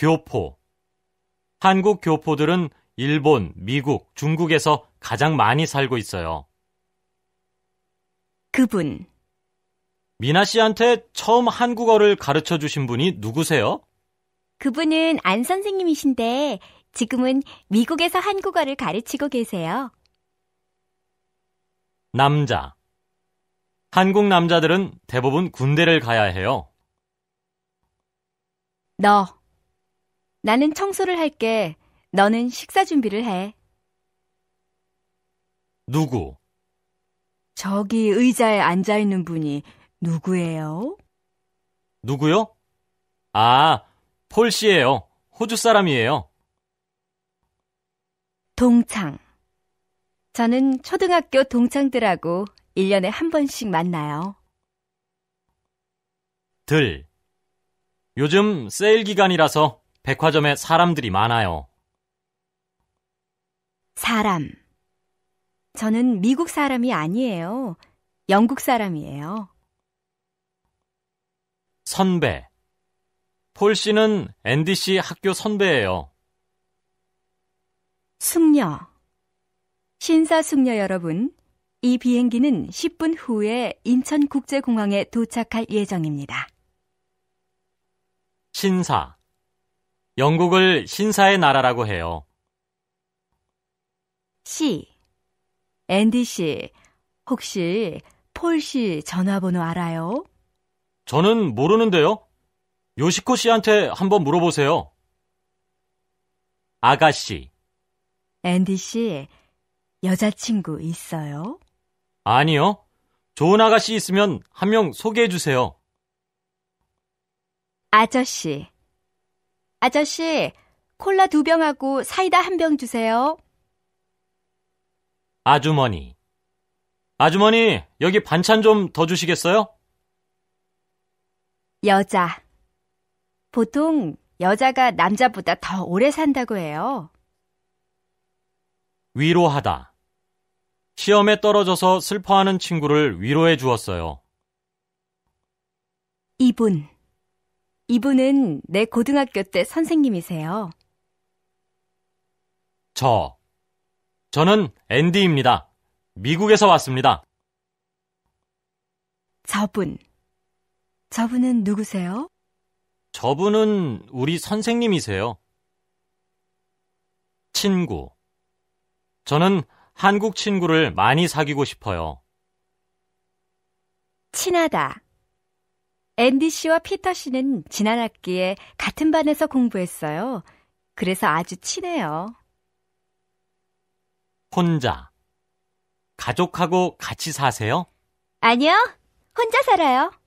교포. 한국 교포들은 일본, 미국, 중국에서 가장 많이 살고 있어요. 그분. 미나 씨한테 처음 한국어를 가르쳐 주신 분이 누구세요? 그분은 안 선생님이신데 지금은 미국에서 한국어를 가르치고 계세요. 남자. 한국 남자들은 대부분 군대를 가야 해요. 너. 나는 청소를 할게. 너는 식사 준비를 해. 누구? 저기 의자에 앉아 있는 분이 누구예요? 누구요? 아, 폴 씨예요. 호주 사람이에요. 동창. 저는 초등학교 동창들하고 1년에 한 번씩 만나요. 들. 요즘 세일 기간이라서 백화점에 사람들이 많아요. 사람. 저는 미국 사람이 아니에요. 영국 사람이에요. 선배. 폴 씨는 NDC 학교 선배예요. 숙녀. 신사 숙녀 여러분, 이 비행기는 10분 후에 인천국제공항에 도착할 예정입니다. 신사. 영국을 신사의 나라라고 해요. C. 앤디 씨, 혹시 폴 씨 전화번호 알아요? 저는 모르는데요. 요시코 씨한테 한번 물어보세요. 아가씨. 앤디 씨, 여자친구 있어요? 아니요. 좋은 아가씨 있으면 한 명 소개해 주세요. 아저씨. 아저씨, 콜라 두 병하고 사이다 한 병 주세요. 아주머니. 아주머니, 여기 반찬 좀 더 주시겠어요? 여자. 보통 여자가 남자보다 더 오래 산다고 해요. 위로하다. 시험에 떨어져서 슬퍼하는 친구를 위로해 주었어요. 이분. 이분은 내 고등학교 때 선생님이세요. 저. 저는 앤디입니다. 미국에서 왔습니다. 저분. 저분은 누구세요? 저분은 우리 선생님이세요. 친구. 저는 한국 친구를 많이 사귀고 싶어요. 친하다. 앤디 씨와 피터 씨는 지난 학기에 같은 반에서 공부했어요. 그래서 아주 친해요. 혼자. 가족하고 같이 사세요? 아니요. 혼자 살아요.